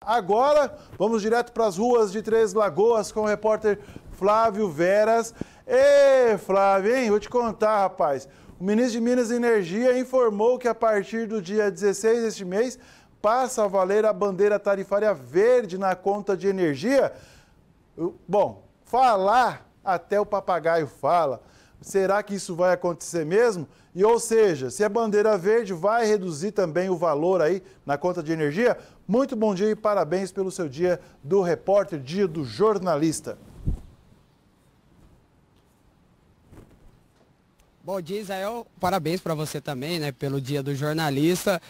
Agora, vamos direto para as ruas de Três Lagoas com o repórter Flávio Veras. Ê, Flávio, hein? Vou te contar, rapaz. O ministro de Minas e Energia informou que a partir do dia 16 deste mês passa a valer a bandeira tarifária verde na conta de energia. Bom, falar até o papagaio fala. Será que isso vai acontecer mesmo? E ou seja, se a bandeira verde vai reduzir também o valor aí na conta de energia? Muito bom dia e parabéns pelo seu dia do repórter, dia do jornalista. Bom dia, Israel. Parabéns para você também, né, pelo Dia do Jornalista.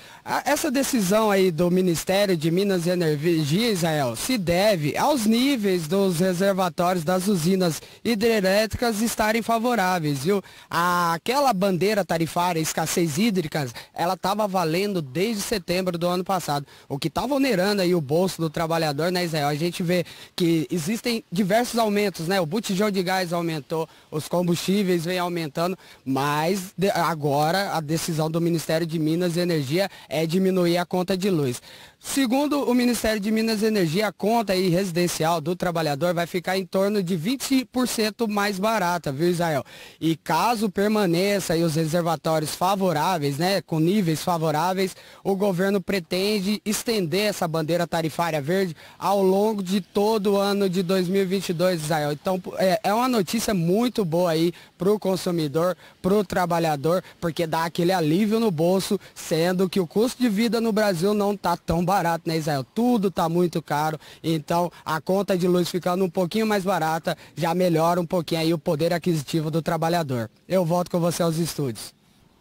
Essa decisão aí do Ministério de Minas e Energia, Israel, se deve aos níveis dos reservatórios das usinas hidrelétricas estarem favoráveis, viu? Aquela bandeira tarifária, escassez hídrica, ela estava valendo desde setembro do ano passado, o que está vulnerando aí o bolso do trabalhador, né, Israel? A gente vê que existem diversos aumentos, né? O botijão de gás aumentou, os combustíveis vem aumentando, mas agora a decisão do Ministério de Minas e Energia é diminuir a conta de luz. Segundo o Ministério de Minas e Energia, a conta aí residencial do trabalhador vai ficar em torno de 20% mais barata, viu Israel? E caso permaneça aí os reservatórios favoráveis, né, com níveis favoráveis, o governo pretende estender essa bandeira tarifária verde ao longo de todo o ano de 2022, Israel. Então é, é uma notícia muito boa aí para o consumidor, pro trabalhador, porque dá aquele alívio no bolso, sendo que o custo de vida no Brasil não está tão barato, né, Israel? Tudo está muito caro, então a conta de luz ficando um pouquinho mais barata já melhora um pouquinho aí o poder aquisitivo do trabalhador. Eu volto com você aos estúdios.